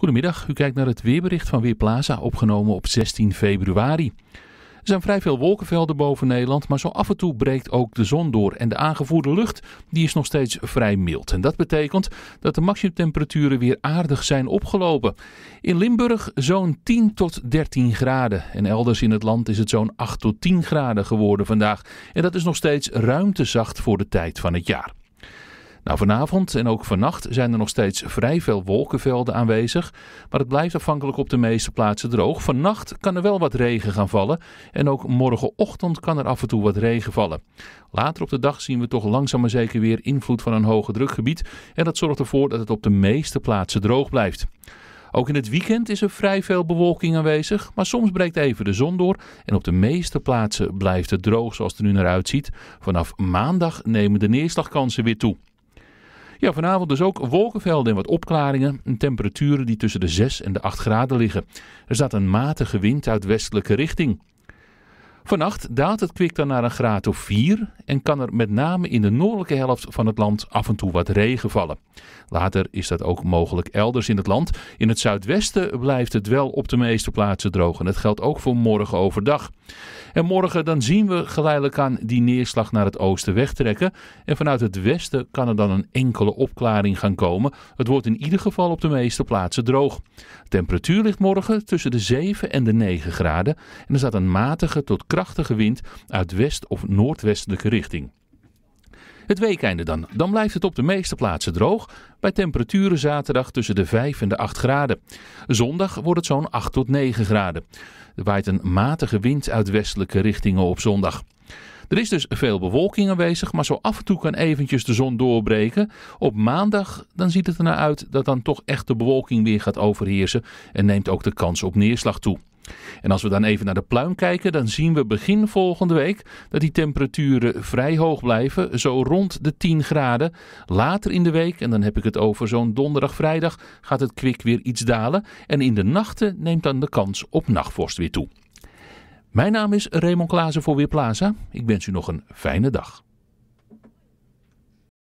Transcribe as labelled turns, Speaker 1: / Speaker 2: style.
Speaker 1: Goedemiddag, u kijkt naar het weerbericht van Weerplaza, opgenomen op 16 februari. Er zijn vrij veel wolkenvelden boven Nederland, maar zo af en toe breekt ook de zon door. En de aangevoerde lucht die is nog steeds vrij mild. En dat betekent dat de maximumtemperaturen weer aardig zijn opgelopen. In Limburg zo'n 10 tot 13 graden. En elders in het land is het zo'n 8 tot 10 graden geworden vandaag. En dat is nog steeds ruimtezacht voor de tijd van het jaar. Nou, vanavond en ook vannacht zijn er nog steeds vrij veel wolkenvelden aanwezig, maar het blijft afhankelijk op de meeste plaatsen droog. Vannacht kan er wel wat regen gaan vallen en ook morgenochtend kan er af en toe wat regen vallen. Later op de dag zien we toch langzaam maar zeker weer invloed van een hoge drukgebied en dat zorgt ervoor dat het op de meeste plaatsen droog blijft. Ook in het weekend is er vrij veel bewolking aanwezig, maar soms breekt even de zon door en op de meeste plaatsen blijft het droog zoals het er nu naar uitziet. Vanaf maandag nemen de neerslagkansen weer toe. Ja, vanavond dus ook wolkenvelden en wat opklaringen. Een temperaturen die tussen de 6 en de 8 graden liggen. Er staat een matige wind uit westelijke richting. Vannacht daalt het kwik dan naar een graad of 4 en kan er met name in de noordelijke helft van het land af en toe wat regen vallen. Later is dat ook mogelijk elders in het land. In het zuidwesten blijft het wel op de meeste plaatsen droog en dat geldt ook voor morgen overdag. En morgen dan zien we geleidelijk aan die neerslag naar het oosten wegtrekken en vanuit het westen kan er dan een enkele opklaring gaan komen. Het wordt in ieder geval op de meeste plaatsen droog. De temperatuur ligt morgen tussen de 7 en de 9 graden en er staat een matige tot kracht krachtige wind uit west- of noordwestelijke richting. Het weekende dan. Dan blijft het op de meeste plaatsen droog. Bij temperaturen zaterdag tussen de 5 en de 8 graden. Zondag wordt het zo'n 8 tot 9 graden. Er waait een matige wind uit westelijke richtingen op zondag. Er is dus veel bewolking aanwezig, maar zo af en toe kan eventjes de zon doorbreken. Op maandag dan ziet het ernaar uit dat dan toch echt de bewolking weer gaat overheersen en neemt ook de kans op neerslag toe. En als we dan even naar de pluim kijken, dan zien we begin volgende week dat die temperaturen vrij hoog blijven, zo rond de 10 graden. Later in de week, en dan heb ik het over zo'n donderdag, vrijdag, gaat het kwik weer iets dalen. En in de nachten neemt dan de kans op nachtvorst weer toe. Mijn naam is Raymond Klaassen voor Weerplaza. Ik wens u nog een fijne dag.